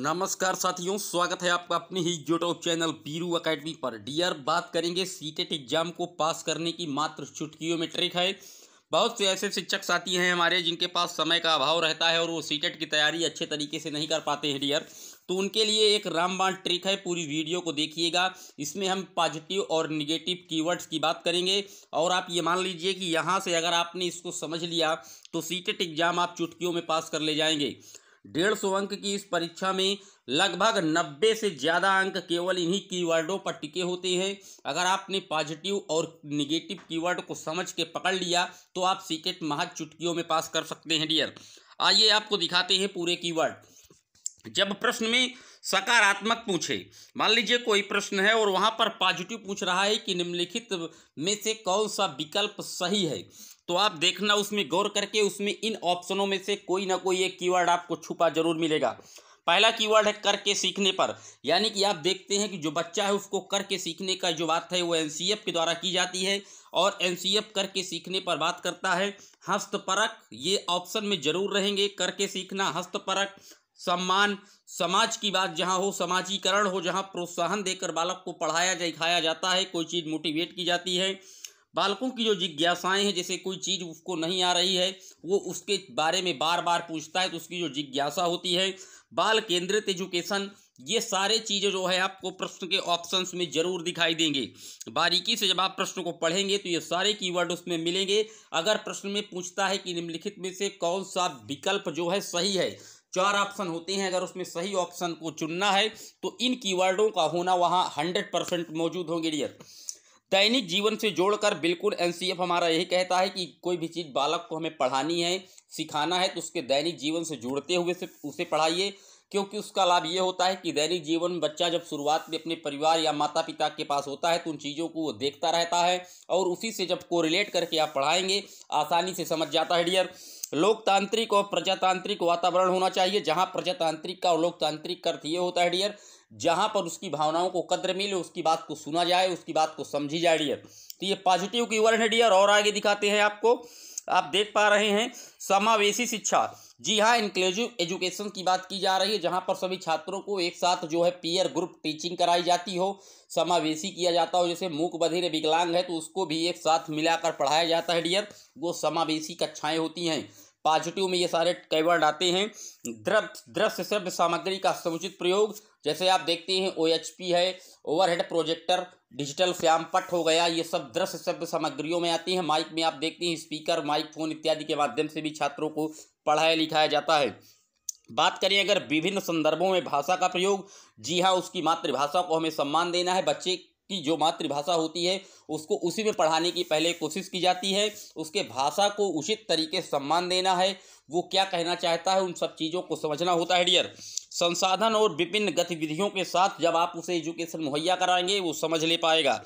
नमस्कार साथियों स्वागत है आपका अपने ही यूट्यूब चैनल बीरू अकेडमी पर डियर बात करेंगे सीटेट एग्जाम को पास करने की मात्र चुटकियों में ट्रिक है बहुत से ऐसे शिक्षक साथी हैं हमारे जिनके पास समय का अभाव रहता है और वो सीटेट की तैयारी अच्छे तरीके से नहीं कर पाते हैं डियर तो उनके लिए एक रामबाण ट्रिक है पूरी वीडियो को देखिएगा इसमें हम पॉजिटिव और निगेटिव कीवर्ड्स की बात करेंगे और आप ये मान लीजिए कि यहाँ से अगर आपने इसको समझ लिया तो सीटेट एग्ज़ाम आप चुटकियों में पास कर ले जाएंगे डेढ़ सौ अंक की इस परीक्षा में लगभग नब्बे से ज़्यादा अंक केवल इन्हीं कीवर्डों पर टिके होते हैं अगर आपने पॉजिटिव और निगेटिव कीवर्ड को समझ के पकड़ लिया तो आप सीकेट महज चुटकियों में पास कर सकते हैं डियर आइए आपको दिखाते हैं पूरे कीवर्ड जब प्रश्न में सकारात्मक पूछे मान लीजिए कोई प्रश्न है और वहाँ पर पॉजिटिव पूछ रहा है कि निम्नलिखित में से कौन सा विकल्प सही है तो आप देखना उसमें गौर करके उसमें इन ऑप्शनों में से कोई ना कोई एक कीवर्ड आपको छुपा जरूर मिलेगा पहला कीवर्ड है करके सीखने पर यानी कि आप देखते हैं कि जो बच्चा है उसको करके सीखने का जो बात है वो एन के द्वारा की जाती है और एन करके सीखने पर बात करता है हस्तपरक ये ऑप्शन में जरूर रहेंगे करके सीखना हस्तपरक सम्मान समाज की बात जहाँ हो समाजीकरण हो जहाँ प्रोत्साहन देकर बालक को पढ़ाया खाया जाता है कोई चीज़ मोटिवेट की जाती है बालकों की जो जिज्ञासाएं हैं जैसे कोई चीज़ उसको नहीं आ रही है वो उसके बारे में बार बार पूछता है तो उसकी जो जिज्ञासा होती है बाल केंद्रित एजुकेशन ये सारे चीज़ें जो है आपको प्रश्न के ऑप्शंस में जरूर दिखाई देंगे बारीकी से जब आप प्रश्न को पढ़ेंगे तो ये सारे कीवर्ड उसमें मिलेंगे अगर प्रश्न में पूछता है कि निम्नलिखित में से कौन सा विकल्प जो है सही है चार ऑप्शन होते हैं अगर उसमें सही ऑप्शन को चुनना है तो इन कीवर्डों का होना वहाँ हंड्रेड परसेंट मौजूद होंगे डियर दैनिक जीवन से जोड़कर बिल्कुल एनसीएफ हमारा यही कहता है कि कोई भी चीज़ बालक को हमें पढ़ानी है सिखाना है तो उसके दैनिक जीवन से जोड़ते हुए से उसे पढ़ाइए क्योंकि उसका लाभ ये होता है कि दैनिक जीवन बच्चा जब शुरुआत में अपने परिवार या माता पिता के पास होता है तो उन चीज़ों को वो देखता रहता है और उसी से जब कोरिलेट करके आप पढ़ाएंगे आसानी से समझ जाता है डियर लोकतांत्रिक और प्रजातांत्रिक वातावरण होना चाहिए जहां प्रजातांत्रिक का और लोकतांत्रिक का अर्थ ये होता है डियर जहां पर उसकी भावनाओं को कद्र मिले उसकी बात को सुना जाए उसकी बात को समझी जाए डियर तो ये पॉजिटिव की वर्ण है डियर और आगे दिखाते हैं आपको आप देख पा रहे हैं समावेशी शिक्षा जी हाँ इंक्लूसिव एजुकेशन की बात की जा रही है जहाँ पर सभी छात्रों को एक साथ जो है पीयर ग्रुप टीचिंग कराई जाती हो समावेशी किया जाता हो जैसे मूक बधिर विकलांग है तो उसको भी एक साथ मिलाकर पढ़ाया जाता है डियर वो समावेशी कक्षाएँ होती हैं पॉजिटिव में ये सारे कई आते हैं द्रव दृश्य श्रव्य सामग्री का समुचित प्रयोग जैसे आप देखते हैं ओ एच पी है ओवरहेड प्रोजेक्टर डिजिटल श्याम पट हो गया ये सब दृश्य शब्द सामग्रियों में आती हैं माइक में आप देखते हैं स्पीकर माइक फोन इत्यादि के माध्यम से भी छात्रों को पढ़ाया लिखाया जाता है बात करें अगर विभिन्न संदर्भों में भाषा का प्रयोग जी हाँ उसकी मातृभाषा को हमें सम्मान देना है बच्चे की जो मातृभाषा होती है उसको उसी में पढ़ाने की पहले कोशिश की जाती है उसके भाषा को उचित तरीके सम्मान देना है वो क्या कहना चाहता है उन सब चीज़ों को समझना होता है डियर संसाधन और विभिन्न गतिविधियों के साथ जब आप उसे एजुकेशन मुहैया कराएंगे वो समझ ले पाएगा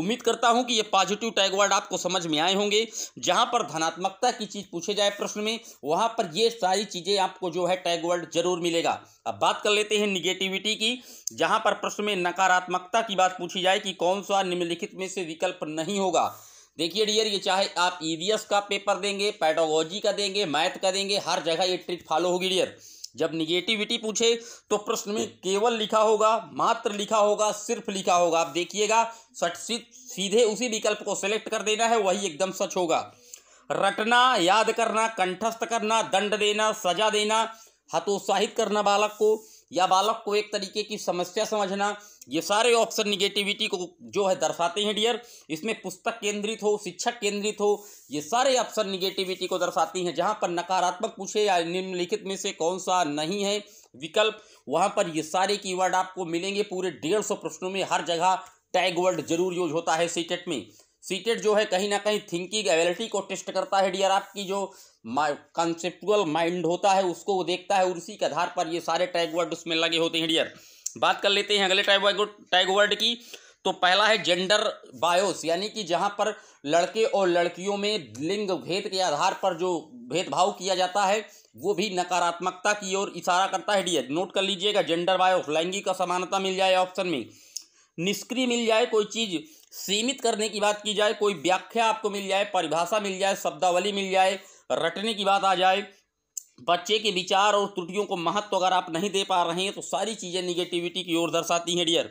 उम्मीद करता हूं कि ये पॉजिटिव टैग वर्ड आपको समझ में आए होंगे जहां पर धनात्मकता की चीज़ पूछे जाए प्रश्न में वहां पर ये सारी चीज़ें आपको जो है टैग वर्ड जरूर मिलेगा अब बात कर लेते हैं निगेटिविटी की जहां पर प्रश्न में नकारात्मकता की बात पूछी जाए कि कौन सा निम्नलिखित में से विकल्प नहीं होगा देखिए डियर ये चाहे आप ईवीएस e का पेपर देंगे पैडोलॉजी का देंगे मैथ का देंगे हर जगह ये ट्रिक फॉलो होगी डियर जब निगेटिविटी पूछे तो प्रश्न में केवल लिखा होगा मात्र लिखा होगा सिर्फ लिखा होगा आप देखिएगा सट सीधे उसी विकल्प को सिलेक्ट कर देना है वही एकदम सच होगा रटना याद करना कंठस्थ करना दंड देना सजा देना हतोत्साहित करना बालक को या बालक को एक तरीके की समस्या समझना ये सारे ऑप्शन निगेटिविटी को जो है दर्शाते हैं डियर इसमें पुस्तक केंद्रित हो शिक्षक केंद्रित हो ये सारे ऑप्शन निगेटिविटी को दर्शाती हैं जहाँ पर नकारात्मक पूछे या निम्नलिखित में से कौन सा नहीं है विकल्प वहाँ पर ये सारे कीवर्ड आपको मिलेंगे पूरे डेढ़ सौ प्रश्नों में हर जगह टैग वर्ड जरूर यूज होता है सीटेट e में सीटेट जो है कहीं ना कहीं थिंकिंग एबिलिटी को टेस्ट करता है डियर आपकी जो कंसेप्टुअल माइंड होता है उसको वो देखता है उसी के आधार पर ये सारे टैग वर्ड उसमें लगे होते हैं डियर बात कर लेते हैं अगले टैग टैग वर्ड की तो पहला है जेंडर बायोस यानी कि जहाँ पर लड़के और लड़कियों में लिंग भेद के आधार पर जो भेदभाव किया जाता है वो भी नकारात्मकता की ओर इशारा करता है डियर नोट कर लीजिएगा जेंडर बायोस लैंगिक असमानता मिल जाए ऑप्शन में निष्क्रिय मिल जाए कोई चीज़ सीमित करने की बात की जाए कोई व्याख्या आपको मिल जाए परिभाषा मिल जाए शब्दावली मिल जाए रटने की बात आ जाए बच्चे के विचार और त्रुटियों को महत्व अगर आप नहीं दे पा रहे हैं तो सारी चीज़ें निगेटिविटी की ओर दर्शाती हैं डियर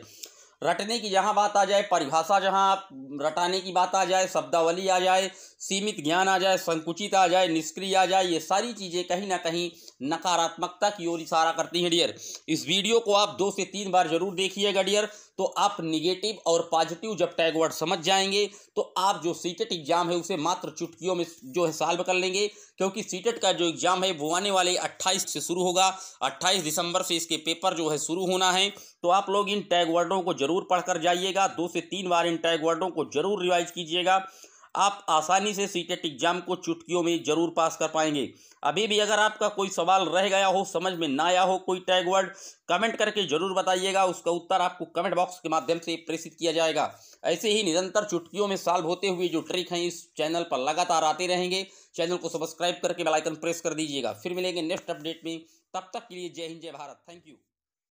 रटने की जहाँ बात आ जाए परिभाषा जहाँ आप रटाने की बात आ जाए शब्दावली आ जाए सीमित ज्ञान आ जाए संकुचित आ जाए निष्क्रिय आ जाए ये सारी चीज़ें कहीं ना कहीं नकारात्मकता की ओर इशारा करती है डियर इस वीडियो को आप दो से तीन बार जरूर देखिएगा डियर तो आप निगेटिव और पॉजिटिव जब टैग वर्ड समझ जाएंगे तो आप जो सीटेट एग्जाम है उसे मात्र चुटकियों में जो है सॉल्व कर लेंगे क्योंकि सीटेट का जो एग्जाम है वो आने वाले 28 से शुरू होगा 28 दिसंबर से इसके पेपर जो है शुरू होना है तो आप लोग इन टैग वर्डों को जरूर पढ़कर जाइएगा दो से तीन बार इन टैग वर्डों को जरूर रिवाइज कीजिएगा आप आसानी से सी एग्ज़ाम को चुटकियों में ज़रूर पास कर पाएंगे अभी भी अगर आपका कोई सवाल रह गया हो समझ में ना आया हो कोई टैग वर्ड कमेंट करके ज़रूर बताइएगा उसका उत्तर आपको कमेंट बॉक्स के माध्यम से प्रेषित किया जाएगा ऐसे ही निरंतर चुटकियों में सॉल्व होते हुए जो ट्रिक हैं इस चैनल पर लगातार आते रहेंगे चैनल को सब्सक्राइब करके बेलाइकन प्रेस कर दीजिएगा फिर मिलेंगे नेक्स्ट अपडेट में तब तक के लिए जय हिंद जय भारत थैंक यू